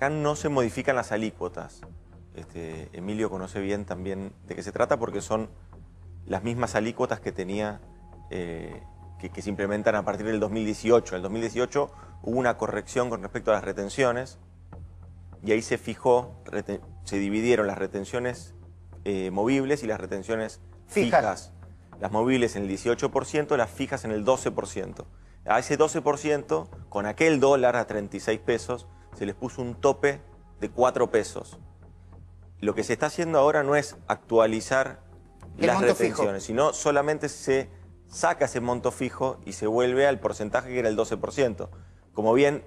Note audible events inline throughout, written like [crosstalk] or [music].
acá no se modifican las alícuotas. Este, Emilio conoce bien también de qué se trata porque son las mismas alícuotas que tenía, eh, que, se implementan a partir del 2018. En el 2018 hubo una corrección con respecto a las retenciones y ahí se fijó, se dividieron las retenciones eh, movibles y las retenciones fijas. Las movibles en el 18%, las fijas en el 12%. A ese 12%, con aquel dólar a 36 pesos, se les puso un tope de 4 pesos. Lo que se está haciendo ahora no es actualizar las retenciones, sino solamente se saca ese monto fijo y se vuelve al porcentaje que era el 12%. Como bien,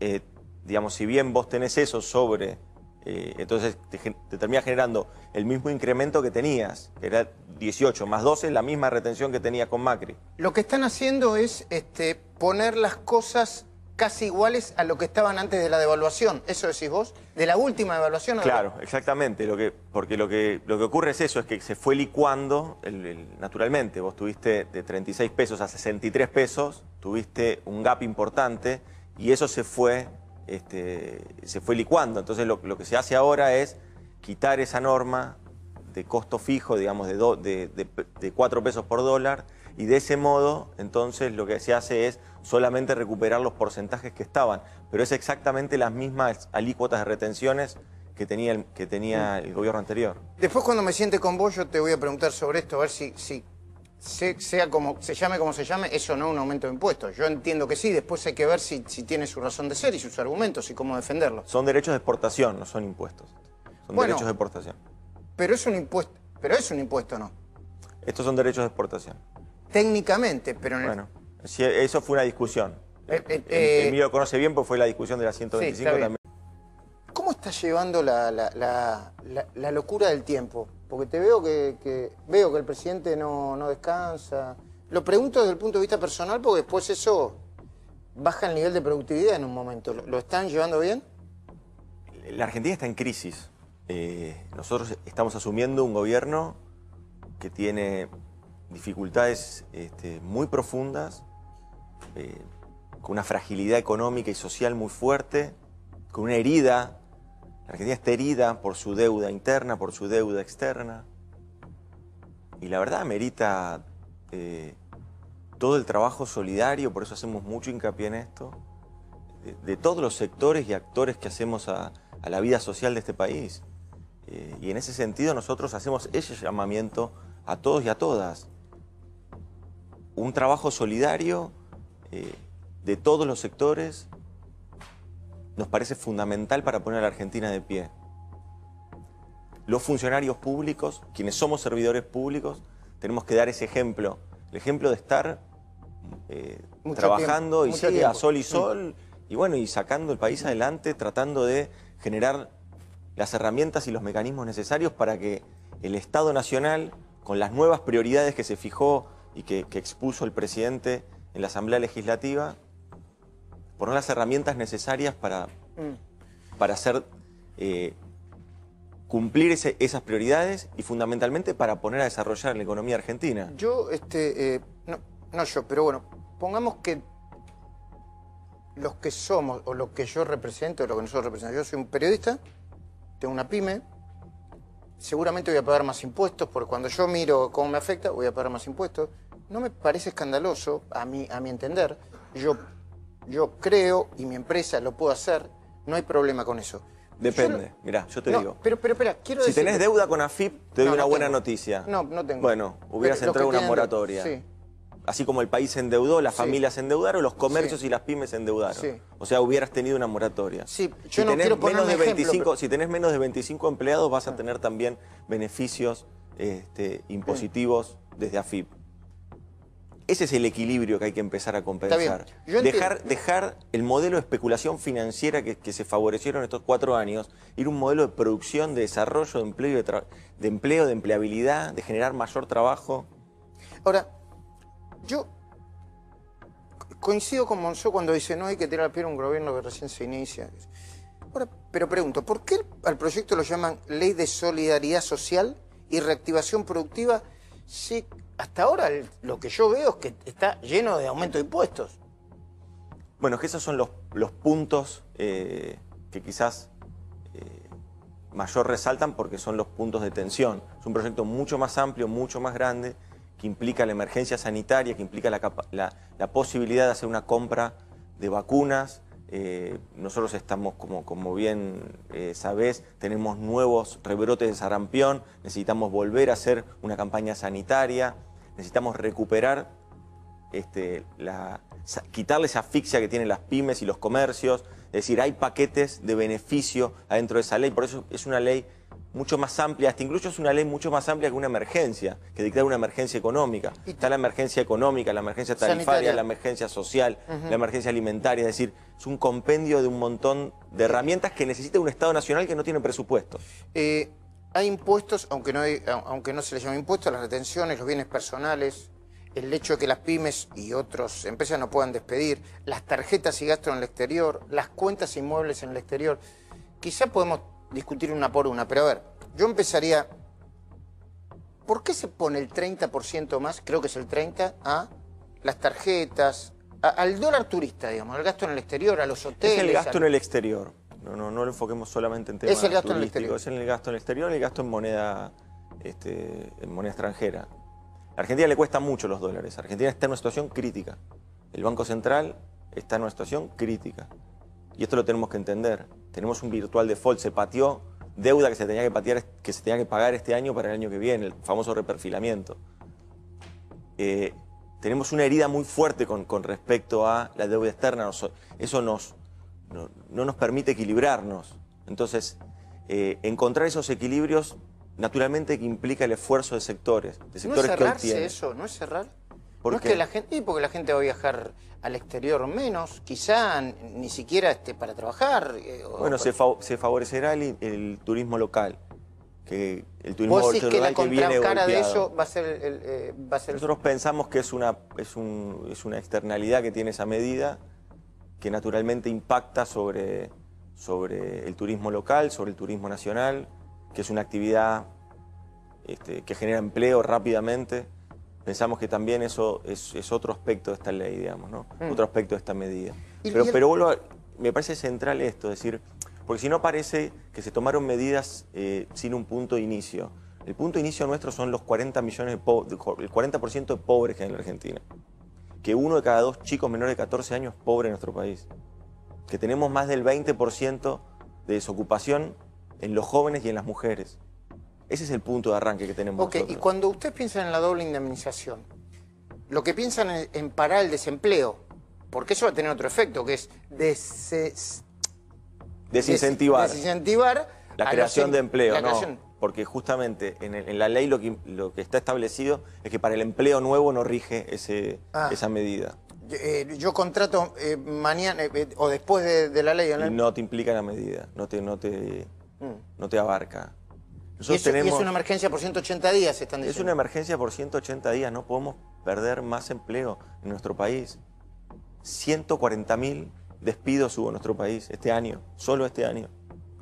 eh, digamos, si bien vos tenés eso sobre, eh, entonces te, termina generando el mismo incremento que tenías, que era 18 más 12, la misma retención que tenía con Macri. Lo que están haciendo es este, poner las cosas casi iguales a lo que estaban antes de la devaluación. ¿Eso decís vos? ¿De la última devaluación? Claro, exactamente. Lo que, porque lo que, lo que ocurre es eso, es que se fue licuando naturalmente. Vos tuviste de 36 pesos a 63 pesos, tuviste un gap importante y eso se fue, este, se fue licuando. Entonces lo, que se hace ahora es quitar esa norma de costo fijo, digamos, de, de 4 pesos por dólar y de ese modo, entonces lo que se hace es solamente recuperar los porcentajes que estaban, pero es exactamente las mismas alícuotas de retenciones que tenía, el, que tenía el gobierno anterior. Después cuando me siente con vos yo te voy a preguntar sobre esto, a ver si, si sea como, se llame como se llame, eso no es un aumento de impuestos. Yo entiendo que sí, después hay que ver si, si tiene su razón de ser y sus argumentos y cómo defenderlo. Son derechos de exportación, no son impuestos. Son derechos de exportación. Pero es un impuesto, pero es un impuesto, ¿no? Estos son derechos de exportación. Técnicamente, pero en bueno eso fue una discusión. Eh, eh, el eh, mío lo conoce bien porque fue la discusión de la 125 también. ¿Cómo estás llevando la, locura del tiempo? Porque te veo que, veo que el presidente no, descansa. Lo pregunto desde el punto de vista personal porque después eso baja el nivel de productividad en un momento. ¿Lo, están llevando bien? La Argentina está en crisis. nosotros estamos asumiendo un gobierno que tiene dificultades este, muy profundas eh, con una fragilidad económica y social muy fuerte, con una herida. La Argentina está herida por su deuda interna, por su deuda externa. Y la verdad merita eh, todo el trabajo solidario, por eso hacemos mucho hincapié en esto, de, todos los sectores y actores que hacemos a, la vida social de este país. Eh, y en ese sentido nosotros hacemos ese llamamiento a todos y a todas. Un trabajo solidario eh, de todos los sectores nos parece fundamental para poner a la Argentina de pie. Los funcionarios públicos, quienes somos servidores públicos, tenemos que dar ese ejemplo, el ejemplo de estar eh, trabajando y sí, a sol y mm. sol, y bueno, y sacando el país adelante, tratando de generar las herramientas y los mecanismos necesarios para que el Estado Nacional, con las nuevas prioridades que se fijó y que expuso el presidente en la Asamblea Legislativa, poner las herramientas necesarias para, mm. para hacer, eh, cumplir esas prioridades y fundamentalmente para poner a desarrollar la economía argentina. Yo, este, eh, no, yo, pero bueno, pongamos que los que somos o los que yo represento, o lo que nosotros representamos, yo soy un periodista, tengo una pyme, seguramente voy a pagar más impuestos, porque cuando yo miro cómo me afecta, voy a pagar más impuestos no me parece escandaloso, a mi, a mi entender. Yo, yo creo y mi empresa lo puedo hacer, no hay problema con eso. Depende, yo, mirá, yo te digo. Pero, pero, espera, quiero decir... Si tenés deuda con AFIP, te doy una buena noticia. No, no tengo. Bueno, hubieras entrado en una moratoria. Sí. Así como el país se endeudó, las familias se endeudaron, los comercios y las pymes se endeudaron. O sea, hubieras tenido una moratoria. Sí, yo si tenés menos de 25, Si tenés menos de 25 empleados, vas a ah. tener también beneficios este, impositivos desde AFIP. Ese es el equilibrio que hay que empezar a compensar. Dejar, el modelo de especulación financiera que, se favorecieron estos cuatro años, ir un modelo de producción, de desarrollo, de empleo, de, empleabilidad, de generar mayor trabajo. Ahora, yo coincido con Monzó cuando dice no hay que tirar al pie un gobierno que recién se inicia. Ahora, pero pregunto, ¿por qué al proyecto lo llaman Ley de Solidaridad Social y Reactivación Productiva si hasta ahora lo que yo veo es que está lleno de aumento de impuestos. Bueno, que esos son los, puntos eh, que quizás eh, mayor resaltan porque son los puntos de tensión. Es un proyecto mucho más amplio, mucho más grande, que implica la emergencia sanitaria, que implica la posibilidad de hacer una compra de vacunas, eh, nosotros estamos, como, bien sabes, eh, sabés, tenemos nuevos rebrotes de sarampión, necesitamos volver a hacer una campaña sanitaria, necesitamos recuperar, este, quitarle esa asfixia que tienen las pymes y los comercios, es decir, hay paquetes de beneficio adentro de esa ley, por eso es una ley mucho más amplia, hasta incluso es una ley mucho más amplia que una emergencia, que dictar una emergencia económica. Está la emergencia económica, la emergencia tarifaria, la emergencia social, la emergencia alimentaria, es decir, es un compendio de un montón de herramientas que necesita un Estado Nacional que no tiene presupuesto. Eh, hay impuestos, aunque no, hay, aunque no se les llama impuestos, las retenciones, los bienes personales, el hecho de que las pymes y otras empresas no puedan despedir, las tarjetas y gastos en el exterior, las cuentas inmuebles en el exterior. Quizá podemos discutir una por una, pero a ver, yo empezaría... ¿Por qué se pone el 30% más, creo que es el 30%, a las tarjetas, al dólar turista, digamos, al gasto en el exterior, a los hoteles? Es el gasto en el exterior. No, no, no lo enfoquemos solamente en temas es el gasto en el exterior. Es en el gasto en el exterior y el gasto en moneda, este, en moneda extranjera. A Argentina le cuesta mucho los dólares. Argentina está en una situación crítica. El Banco Central está en una situación crítica y esto lo tenemos que entender, tenemos un virtual default, se pateó deuda que se tenía que, patear, que, se tenía que pagar este año para el año que viene, el famoso reperfilamiento. Eh, tenemos una herida muy fuerte con, con respecto a la deuda externa, eso nos, no, nos permite equilibrarnos. Entonces, eh, encontrar esos equilibrios naturalmente implica el esfuerzo de sectores, de sectores cerrarse que eso, no es cerrar. No es que la gente, porque la gente va a viajar al exterior menos, quizá ni siquiera este, para trabajar. Eh, bueno, se, favorecerá el, turismo local. Que el turismo ¿Vos que la de eso eh, va a ser... Nosotros pensamos que es una, es, una externalidad que tiene esa medida que naturalmente impacta sobre, sobre el turismo local, sobre el turismo nacional, que es una actividad este, que genera empleo rápidamente pensamos que también eso es, otro aspecto de esta ley, digamos, ¿no? Mm. Otro aspecto de esta medida. Pero, pero me parece central esto, decir, porque si no parece que se tomaron medidas eh, sin un punto de inicio. El punto de inicio nuestro son los 40 millones de el 40% de pobres que hay en la Argentina. Que uno de cada dos chicos menores de 14 años es pobre en nuestro país. Que tenemos más del 20% de desocupación en los jóvenes y en las mujeres. Ese es el punto de arranque que tenemos. Ok, y cuando ustedes piensan en la doble indemnización, lo que piensan es en parar el desempleo, porque eso va a tener otro efecto, que es desincentivar. desincentivar. la creación de em-, empleo, Porque justamente en, la ley lo que, está establecido es que para el empleo nuevo no rige ah. esa medida. yo eh, contrato eh, mañana eh, o después de, la ley. ¿no? no te implica la medida, no te mm. abarca es una emergencia por 180 días, están diciendo. Es una emergencia por 180 días, no podemos perder más empleo en nuestro país. 140.000 despidos hubo en nuestro país este año, solo este año.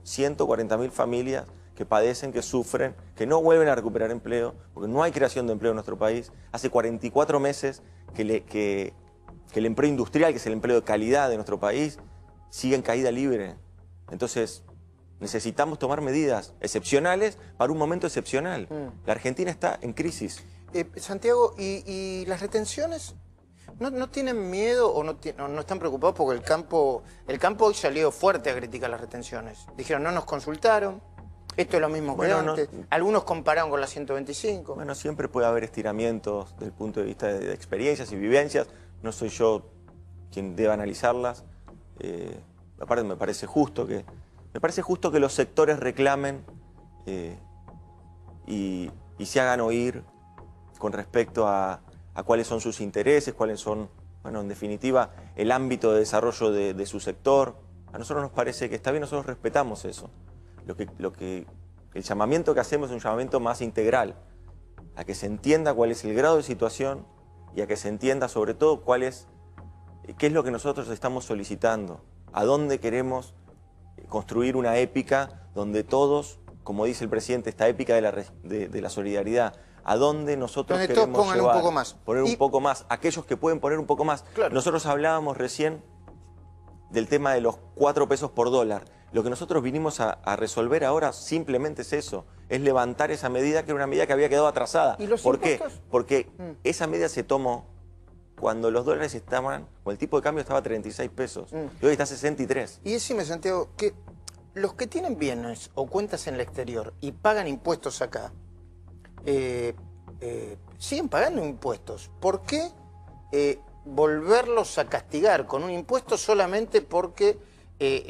140.000 familias que padecen, que sufren, que no vuelven a recuperar empleo, porque no hay creación de empleo en nuestro país. Hace 44 meses que, el empleo industrial, que es el empleo de calidad de nuestro país, sigue en caída libre. Entonces, Necesitamos tomar medidas excepcionales para un momento excepcional. Mm. La Argentina está en crisis. Eh, Santiago, ¿y, las retenciones? ¿No, tienen miedo o no, no, están preocupados porque el campo, el campo hoy salió fuerte a criticar las retenciones? Dijeron, no nos consultaron, esto es lo mismo que antes. Algunos compararon con las 125. Bueno, siempre puede haber estiramientos desde el punto de vista de, experiencias y vivencias. No soy yo quien deba analizarlas. Eh, aparte me parece justo que me parece justo que los sectores reclamen eh, y, se hagan oír con respecto a, cuáles son sus intereses, cuáles son, bueno, en definitiva, el ámbito de desarrollo de, su sector. A nosotros nos parece que está bien, nosotros respetamos eso. lo que, el llamamiento que hacemos es un llamamiento más integral, a que se entienda cuál es el grado de situación y a que se entienda sobre todo cuál es, eh, qué es lo que nosotros estamos solicitando, a dónde queremos construir una épica donde todos, como dice el presidente, esta épica de la, de, la solidaridad, a donde nosotros queremos un poco más. poner un poco más, aquellos que pueden poner un poco más. Nosotros hablábamos recién del tema de los cuatro pesos por dólar. Lo que nosotros vinimos a, resolver ahora simplemente es eso, es levantar esa medida que era una medida que había quedado atrasada. ¿Por qué? Porque mm. esa medida se tomó cuando los dólares estaban, o el tipo de cambio estaba a 36 pesos, mm. y hoy está a 63. Y decime, Santiago, que los que tienen bienes o cuentas en el exterior y pagan impuestos acá, eh, eh, siguen pagando impuestos. ¿Por qué eh, volverlos a castigar con un impuesto solamente porque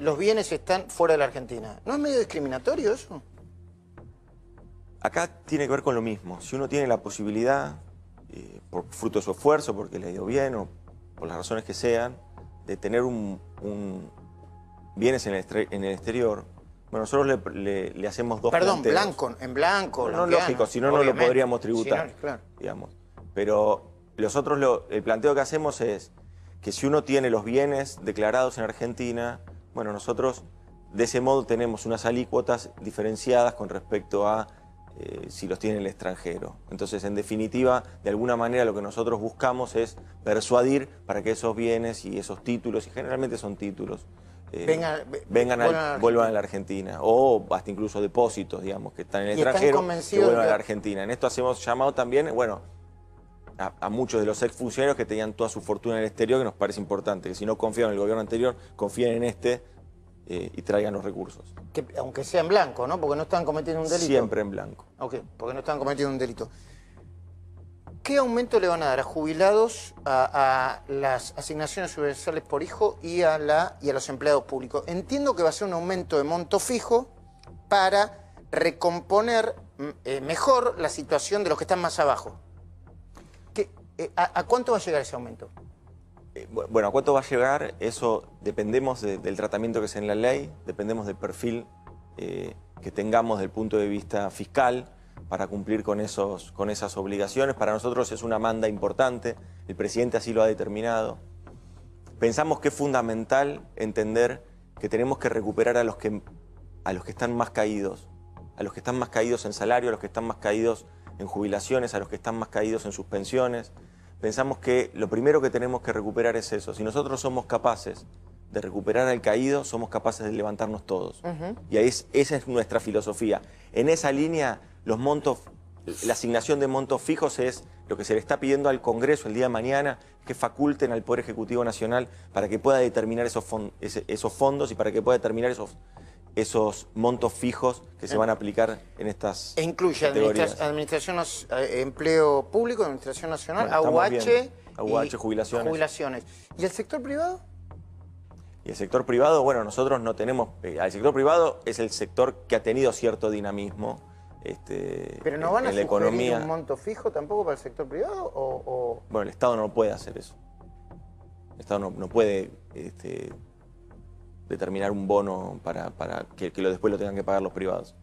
los bienes están fuera de la Argentina? ¿No es medio discriminatorio eso? Acá tiene que ver con lo mismo. Si uno tiene la posibilidad eh, por fruto de su esfuerzo, porque le ha ido bien o por las razones que sean, de tener un, bienes en el, exterior, bueno, nosotros le, hacemos dos Perdón, blanco, en blanco. No, no lógico, si no, no lo podríamos tributar, digamos. Pero nosotros el planteo que hacemos es que si uno tiene los bienes declarados en Argentina, bueno, nosotros de ese modo tenemos unas alícuotas diferenciadas con respecto a eh, si los tiene el extranjero. Entonces, en definitiva, de alguna manera lo que nosotros buscamos es persuadir para que esos bienes y esos títulos, y generalmente son títulos, eh, vengan, vuelvan a la Argentina. O hasta incluso depósitos, digamos, que están en el extranjero, vuelvan a la Argentina. En esto hacemos llamado también, bueno, a, a, muchos de los exfuncionarios que tenían toda su fortuna en el exterior, que nos parece importante, que si no confían en el gobierno anterior, confíen en este eh, y traigan los recursos. aunque sea en blanco, ¿no? Porque no están cometiendo un delito. Siempre en blanco. Ok, porque no están cometiendo un delito. ¿Qué aumento le van a dar a jubilados, a, las asignaciones universales por hijo y a, la, y a los empleados públicos? Entiendo que va a ser un aumento de monto fijo para recomponer mm, eh, mejor la situación de los que están más abajo. Eh, ¿A cuánto va a llegar ese aumento? Eh, bueno, ¿a cuánto va a llegar? Eso dependemos del tratamiento que sea en la ley, dependemos del perfil eh, que tengamos del punto de vista fiscal para cumplir con, esos, con esas obligaciones. Para nosotros es una manda importante, el presidente así lo ha determinado. Pensamos que es fundamental entender que tenemos que recuperar a los que, a los que están más caídos, a los que están más caídos en salario, a los que están más caídos en jubilaciones, a los que están más caídos en sus pensiones pensamos que lo primero que tenemos que recuperar es eso. Si nosotros somos capaces de recuperar al caído, somos capaces de levantarnos todos. Y ahí es, esa es nuestra filosofía. En esa línea, los montos, la asignación de montos fijos es lo que se le está pidiendo al Congreso el día de mañana, que faculten al Poder Ejecutivo Nacional para que pueda determinar esos, esos fondos y para que pueda determinar esos, esos montos fijos que se eh. van a aplicar en estas e Incluye administración, eh, empleo público, administración nacional, AUH, jubilaciones. ¿Y el sector privado? Y el sector privado, bueno, nosotros no tenemos... el eh, sector privado es el sector que ha tenido cierto dinamismo este, ¿Pero no van a la un monto fijo tampoco para el sector privado? O, Bueno, el Estado no puede hacer eso. El Estado no, puede este, determinar un bono para, que, después lo tengan que pagar los privados.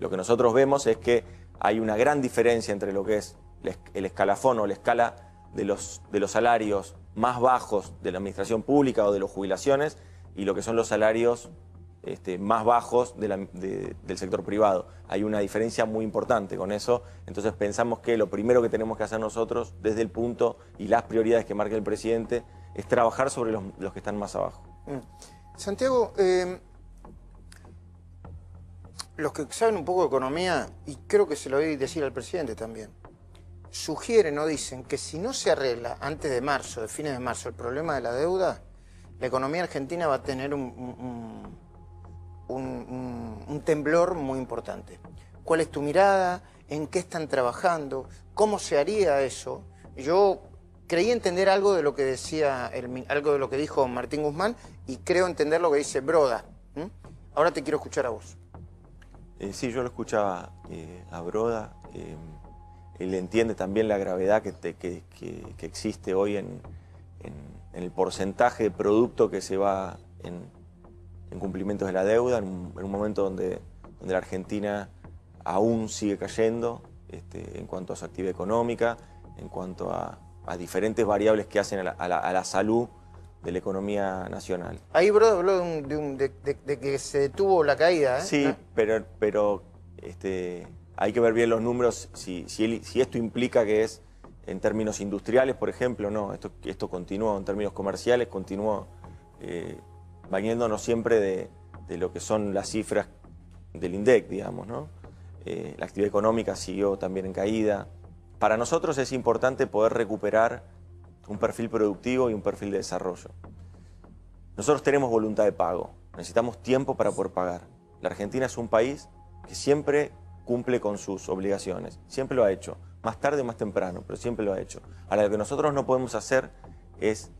Lo que nosotros vemos es que hay una gran diferencia entre lo que es el escalafón o la escala de los, de los salarios más bajos de la administración pública o de las jubilaciones y lo que son los salarios este, más bajos del sector privado. Hay una diferencia muy importante con eso, entonces pensamos que lo primero que tenemos que hacer nosotros desde el punto y las prioridades que marca el presidente es trabajar sobre los, que están más abajo. Mm. Santiago, em, los que saben un poco de economía, y creo que se lo oí decir al presidente también, sugieren o dicen que si no se arregla antes de marzo, de fines de marzo, el problema de la deuda, la economía argentina va a tener un, un temblor muy importante. ¿Cuál es tu mirada? ¿En qué están trabajando? ¿Cómo se haría eso? Yo creí entender algo de lo que decía algo de lo que dijo Martín Guzmán y creo entender lo que dice Broda. Ahora te quiero escuchar a vos. Eh, sí, yo lo escuchaba eh, a Broda. Eh, él entiende también la gravedad que, existe hoy en, el porcentaje de producto que se va en, en cumplimientos de la deuda, en un, momento donde, la Argentina aún sigue cayendo este, en cuanto a su actividad económica, en cuanto a, a diferentes variables que hacen a la, salud de la economía nacional. Ahí bro, habló de, que se detuvo la caída. ¿eh? Sí, ¿Ah? pero, pero este, hay que ver bien los números, si, esto implica que es en términos industriales, por ejemplo, no, esto, esto continuó en términos comerciales, continuó eh, bañándonos siempre de, lo que son las cifras del INDEC, digamos, ¿no? Eh, la actividad económica siguió también en caída, para nosotros es importante poder recuperar un perfil productivo y un perfil de desarrollo. Nosotros tenemos voluntad de pago, necesitamos tiempo para poder pagar. La Argentina es un país que siempre cumple con sus obligaciones, siempre lo ha hecho, más tarde o más temprano, pero siempre lo ha hecho. A lo que nosotros no podemos hacer es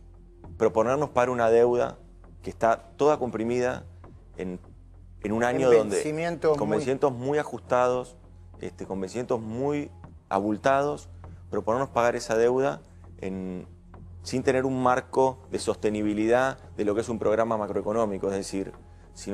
proponernos para una deuda que está toda comprimida en, un año donde... Con vencimientos muy ajustados, este, con vencimientos muy abultados, proponernos pagar esa deuda sin tener un marco de sostenibilidad de lo que es un programa macroeconómico. Es decir, si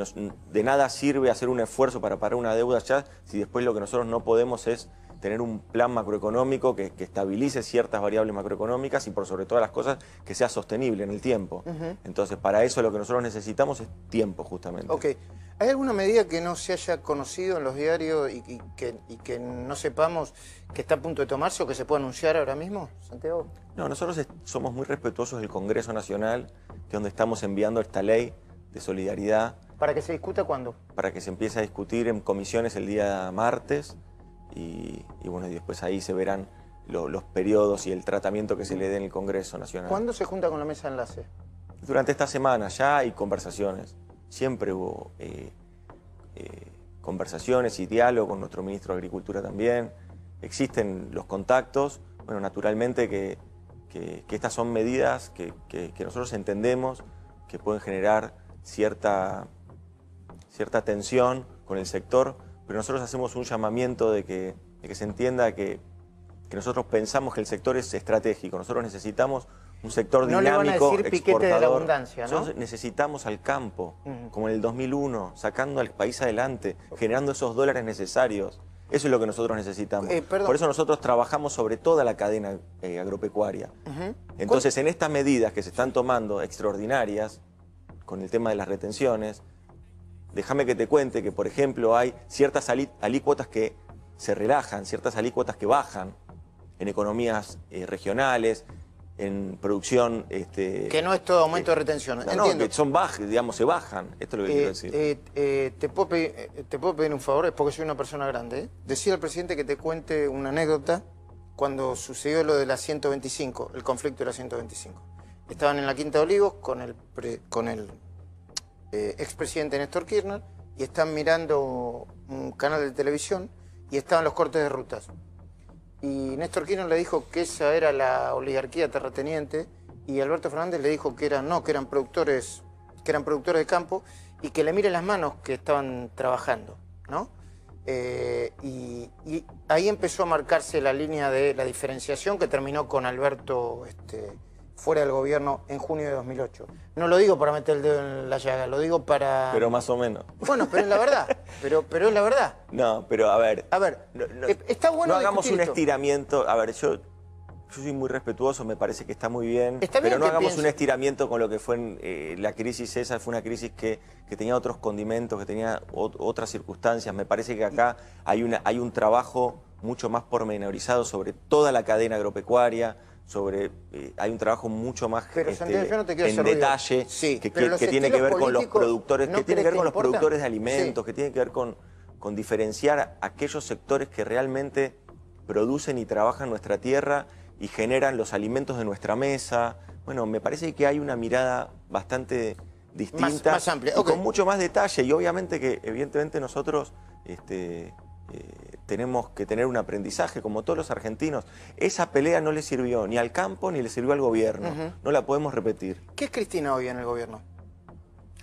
de nada sirve hacer un esfuerzo para pagar una deuda ya si después lo que nosotros no podemos es tener un plan macroeconómico que, estabilice ciertas variables macroeconómicas y por sobre todas las cosas que sea sostenible en el tiempo. Entonces, para eso lo que nosotros necesitamos es tiempo, justamente. Okay. ¿Hay alguna medida que no se haya conocido en los diarios y, que, no sepamos que está a punto de tomarse o que se pueda anunciar ahora mismo, Santiago? No, nosotros somos muy respetuosos del Congreso Nacional, que es donde estamos enviando esta ley de solidaridad. ¿Para que se discuta cuándo? Para que se empiece a discutir en comisiones el día martes y, bueno, después ahí se verán los periodos y el tratamiento que se le dé en el Congreso Nacional. ¿Cuándo se junta con la mesa de enlace? Durante esta semana ya hay conversaciones siempre hubo eh, eh, conversaciones y diálogo con nuestro ministro de Agricultura también, existen los contactos, bueno, naturalmente que, estas son medidas que, nosotros entendemos que pueden generar cierta, cierta tensión con el sector, pero nosotros hacemos un llamamiento de que, se entienda que nosotros pensamos que el sector es estratégico, nosotros necesitamos un sector dinámico, le piquete de la abundancia, Nosotros necesitamos al campo, como en el 2001, sacando al país adelante, generando esos dólares necesarios. Eso es lo que nosotros necesitamos. Eh, por eso nosotros trabajamos sobre toda la cadena eh, agropecuaria. Entonces, en estas medidas que se están tomando extraordinarias, con el tema de las retenciones, déjame que te cuente que, por ejemplo, hay ciertas alícuotas que se relajan, ciertas alícuotas que bajan en economías eh, regionales, en producción... Este, que no es todo aumento de eh, retención. No, Entiendo. no, son bajos, digamos, se bajan. Esto es lo que eh, quiero decir. Eh, te, puedo pedir, te, un favor? Es porque soy una persona grande. Decir al presidente que te cuente una anécdota cuando sucedió lo de la 125, el conflicto de la 125. Estaban en la Quinta de Olivos con el, con el expresidente Néstor Kirchner y están mirando un canal de televisión y estaban los cortes de rutas y Néstor Kirchner le dijo que esa era la oligarquía terrateniente y Alberto Fernández le dijo que eran no, que eran productores, que eran productores de campo y que le mire las manos que estaban trabajando, ¿no? Eh, y, ahí empezó a marcarse la línea de la diferenciación que terminó con Alberto este, fuera del gobierno en junio de 2008. No lo digo para meter el dedo en la llaga, lo digo para... Pero más o menos. Bueno, pero es la verdad. [laughs] Pero, pero es la verdad. No, pero a ver... A ver, no, eh, está bueno No hagamos un estiramiento. A ver, yo, yo soy muy respetuoso, me parece que está muy bien. pero no hagamos un estiramiento con lo que fue en, eh, la crisis esa. Fue una crisis que, que tenía otros condimentos, que tenía otras circunstancias. Me parece que acá hay, una, hay un trabajo mucho más pormenorizado sobre toda la cadena agropecuaria sobre eh, hay un trabajo mucho más este, en detalle que, tiene que ver con los productores, tiene que ver con los productores de alimentos, que tiene que ver con, con diferenciar aquellos sectores que realmente producen y trabajan nuestra tierra y generan los alimentos de nuestra mesa. Bueno, me parece que hay una mirada bastante distinta, con mucho más detalle y obviamente que evidentemente nosotros este, eh, tenemos que tener un aprendizaje, como todos los argentinos. Esa pelea no le sirvió ni al campo ni le sirvió al gobierno. No la podemos repetir. ¿Qué es Cristina hoy en el gobierno?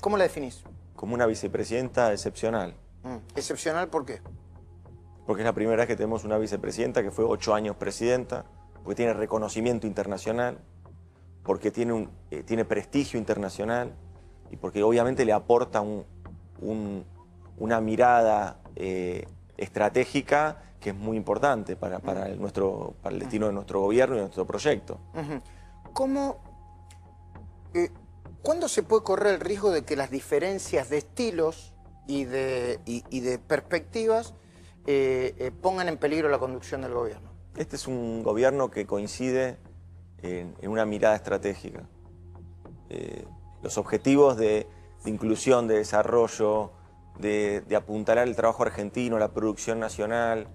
¿Cómo la definís? Como una vicepresidenta excepcional. Mm, ¿Excepcional por qué? Porque es la primera vez que tenemos una vicepresidenta que fue ocho años presidenta, porque tiene reconocimiento internacional, porque tiene, eh, tiene prestigio internacional y porque obviamente le aporta una mirada. Eh, estratégica que es muy importante para, el, nuestro, el destino de nuestro gobierno y nuestro proyecto. ¿Cómo, eh, ¿Cuándo se puede correr el riesgo de que las diferencias de estilos y de, de perspectivas eh, eh, pongan en peligro la conducción del gobierno? Este es un gobierno que coincide en, una mirada estratégica. los objetivos de inclusión, de desarrollo, de, apuntalar el trabajo argentino, la producción nacional,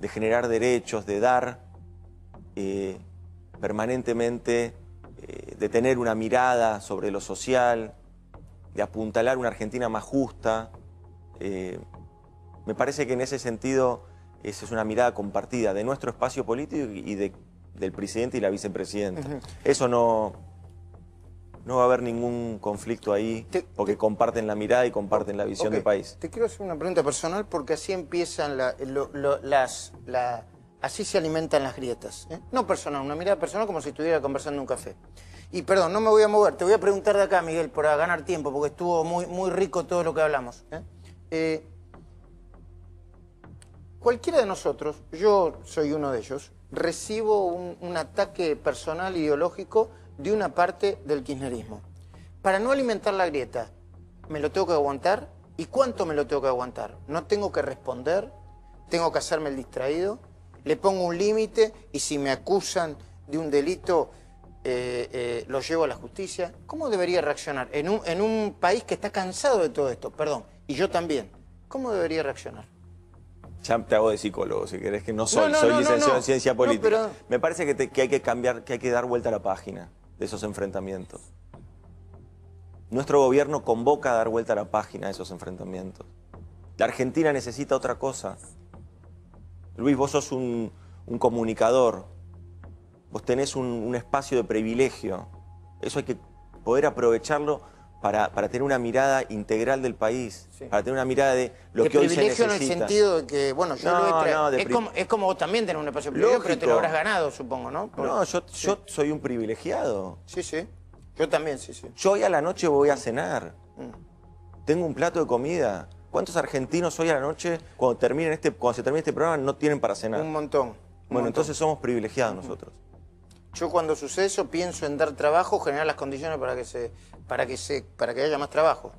de generar derechos, de dar eh, permanentemente, eh, de tener una mirada sobre lo social, de apuntalar una Argentina más justa. Eh, me parece que en ese sentido esa es una mirada compartida de nuestro espacio político y del presidente y la vicepresidenta. Eso no, no va a haber ningún conflicto ahí porque comparten la mirada y comparten la visión del país. Te quiero hacer una pregunta personal porque así empiezan las... así se alimentan las grietas. ¿eh? No personal, una mirada personal como si estuviera conversando un café. Y perdón, no me voy a mover, te voy a preguntar de acá, Miguel, para ganar tiempo, porque estuvo muy, muy rico todo lo que hablamos. ¿eh? Eh, cualquiera de nosotros, yo soy uno de ellos, recibo un ataque personal ideológico de una parte del kirchnerismo. Para no alimentar la grieta, ¿me lo tengo que aguantar? ¿Y cuánto me lo tengo que aguantar? ¿No tengo que responder? ¿Tengo que hacerme el distraído? ¿Le pongo un límite y si me acusan de un delito eh, eh, lo llevo a la justicia? ¿Cómo debería reaccionar en un, en un país que está cansado de todo esto? Perdón, y yo también. ¿Cómo debería reaccionar? Ya te hago de psicólogo, si querés que no soy, soy licenciado en ciencia política. Me parece que, que hay que cambiar, que hay que dar vuelta a la página de esos enfrentamientos. Nuestro gobierno convoca a dar vuelta a la página de esos enfrentamientos. La Argentina necesita otra cosa. Luis, vos sos un, comunicador, vos tenés un espacio de privilegio, eso hay que poder aprovecharlo para, tener una mirada integral del país, para tener una mirada de lo que hoy se necesita. privilegio en el sentido de que, bueno, yo no, lo he no, es, como, es como vos también tenés un espacio pero te lo habrás ganado, supongo, ¿no? No, yo, soy un privilegiado. Sí, sí. Yo también, sí, sí. Yo hoy a la noche voy a cenar. Mm. Tengo un plato de comida. ¿Cuántos argentinos hoy a la noche, cuando, terminen este, cuando se termine este programa, no tienen para cenar? Un montón. bueno, entonces somos privilegiados nosotros. Yo cuando sucede eso pienso en dar trabajo, generar las condiciones para que se, para que se, para que haya más trabajo.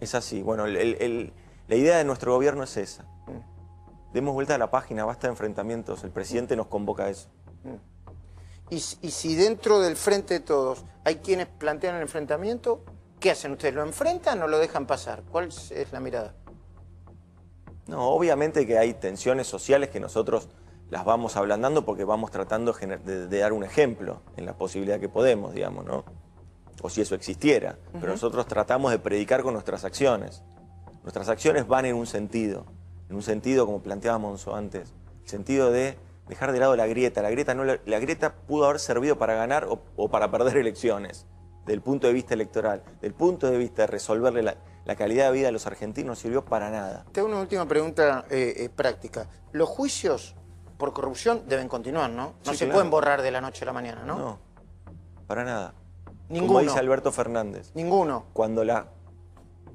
Es así. Bueno, la idea de nuestro gobierno es esa. Mm. Demos vuelta a la página, basta de enfrentamientos. El presidente mm. nos convoca a eso. Mm. y si dentro del frente de todos hay quienes plantean el enfrentamiento, ¿qué hacen ustedes? ¿Lo enfrentan o lo dejan pasar? ¿Cuál es la mirada? No, obviamente que hay tensiones sociales que nosotros las vamos ablandando porque vamos tratando de, dar un ejemplo en la posibilidad que podemos, digamos, ¿no? O si eso existiera. Pero nosotros tratamos de predicar con nuestras acciones. Nuestras acciones van en un sentido, en un sentido como planteaba Monzo antes, El sentido de dejar de lado la grieta. La grieta, no, la, grieta pudo haber servido para ganar o, para perder elecciones, del punto de vista electoral, del punto de vista de resolverle la, calidad de vida de los argentinos, sirvió para nada. Tengo una última pregunta eh, eh, práctica. ¿Los juicios por corrupción deben continuar, ¿no? No se pueden borrar de la noche a la mañana, ¿no? No, para nada. Ninguno. Como dice Alberto Fernández. Ninguno. Cuando la,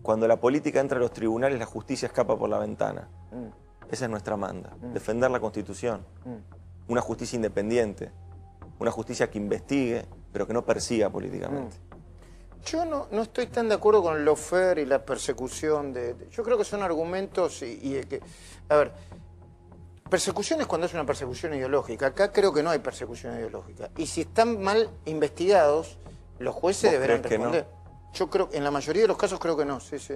cuando la política entra a los tribunales, la justicia escapa por la ventana. Mm. Esa es nuestra manda, mm. defender la Constitución. Mm. Una justicia independiente, una justicia que investigue, pero que no persiga políticamente. Yo no, estoy tan de acuerdo con lo fair y la persecución. De, yo creo que son argumentos y, y que... A ver, Persecución es cuando es una persecución ideológica. Acá creo que no hay persecución ideológica. Y si están mal investigados, los jueces deberán responder. Yo creo en la mayoría de los casos creo que no, sí, sí.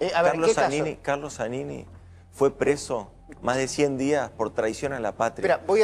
Eh, Carlos, ver, Carlos Zanini fue preso más de 100 días por traición a la patria. Espera, voy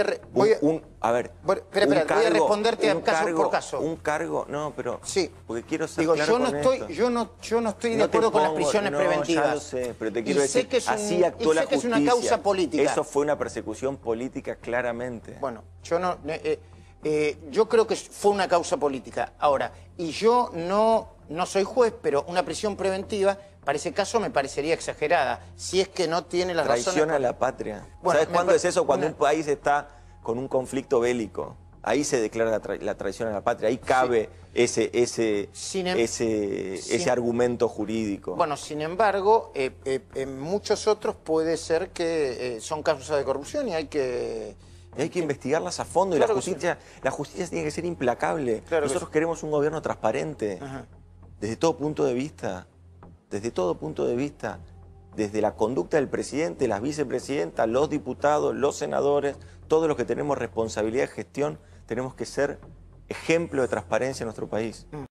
a... Un, a ver, espera, espera, voy a responderte caso por caso. Un cargo, no, pero... Sí. Porque quiero ser Digo, yo, no estoy, yo, no, yo no estoy de acuerdo con las prisiones no, preventivas. Ya lo sé, pero te quiero decir, que sé que es una causa política. Eso fue una persecución política claramente. Bueno, yo no... Eh, eh, eh, yo creo que fue una causa política. Ahora, y yo no no soy juez, pero una prisión preventiva para ese caso me parecería exagerada, si es que no tiene la traición traición a la patria. ¿Sabes cuándo es eso? Cuando un país está con un conflicto bélico. Ahí se declara la, traición a la patria, ahí cabe ese, ese, em- ese, argumento jurídico. Bueno, sin embargo, eh, eh, en muchos otros puede ser que eh, son casos de corrupción y hay que... hay que investigarlas a fondo y la justicia, la justicia tiene que ser implacable. Nosotros queremos un gobierno transparente desde todo punto de vista, desde todo punto de vista, desde la conducta del presidente, las vicepresidentas, los diputados, los senadores, todos los que tenemos responsabilidad de gestión, tenemos que ser ejemplo de transparencia en nuestro país. Mm.